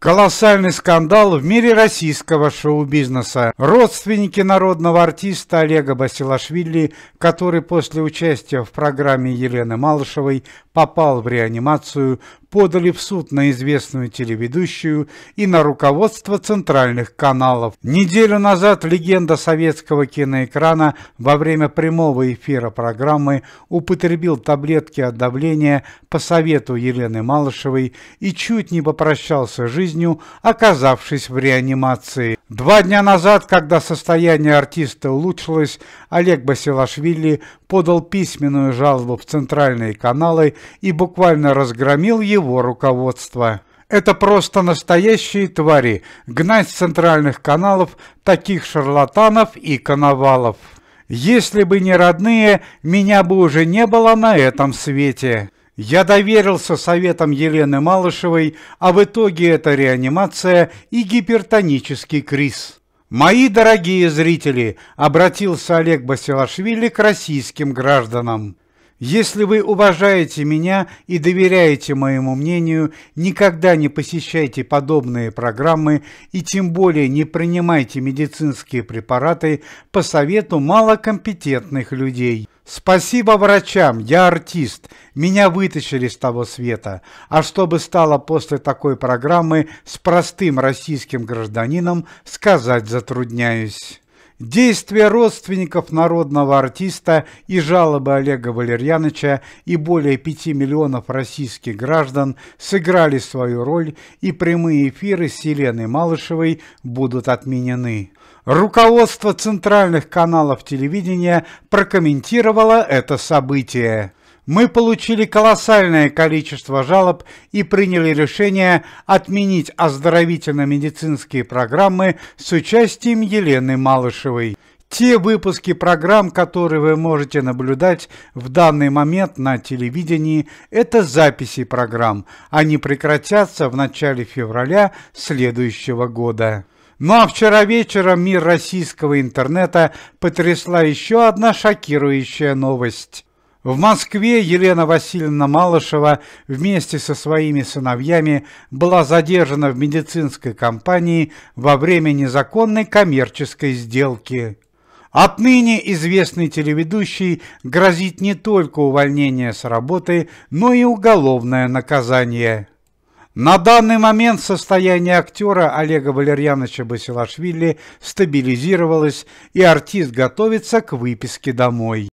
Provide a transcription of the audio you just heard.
Колоссальный скандал в мире российского шоу-бизнеса. Родственники народного артиста Олега Басилашвили, который после участия в программе Елены Малышевой попал в реанимацию подали в суд на известную телеведущую и на руководство центральных каналов. Неделю назад легенда советского киноэкрана во время прямого эфира программы употребил таблетки от давления по совету Елены Малышевой и чуть не попрощался жизнью, оказавшись в реанимации. Два дня назад, когда состояние артиста улучшилось, Олег Басилашвили подал письменную жалобу в центральные каналы и буквально разгромил его руководство. Это просто настоящие твари, гнать с центральных каналов таких шарлатанов и коновалов. Если бы не родные, меня бы уже не было на этом свете. Я доверился советам Елены Малышевой, а в итоге это реанимация и гипертонический криз. «Мои дорогие зрители!» – обратился Олег Басилашвили к российским гражданам. Если вы уважаете меня и доверяете моему мнению, никогда не посещайте подобные программы и тем более не принимайте медицинские препараты по совету малокомпетентных людей. Спасибо врачам, я артист, меня вытащили с того света. А что бы стало после такой программы с простым российским гражданином, сказать затрудняюсь. Действия родственников народного артиста и жалобы Олега Валерьяновича и более 5 миллионов российских граждан сыграли свою роль, и прямые эфиры с Еленой Малышевой будут отменены. Руководство центральных каналов телевидения прокомментировало это событие мы получили колоссальное количество жалоб и приняли решение отменить оздоровительно-медицинские программы с участием Елены Малышевой. Те выпуски программ, которые вы можете наблюдать в данный момент на телевидении, это записи программ. Они прекратятся в начале февраля следующего года. Ну а вчера вечером мир российского интернета потрясла еще одна шокирующая новость. В Москве Елена Васильевна Малышева вместе со своими сыновьями была задержана в медицинской компании во время незаконной коммерческой сделки. Отныне известный телеведущий грозит не только увольнение с работы, но и уголовное наказание. На данный момент состояние актера Олега Валерьяновича Басилашвили стабилизировалось, и артист готовится к выписке домой.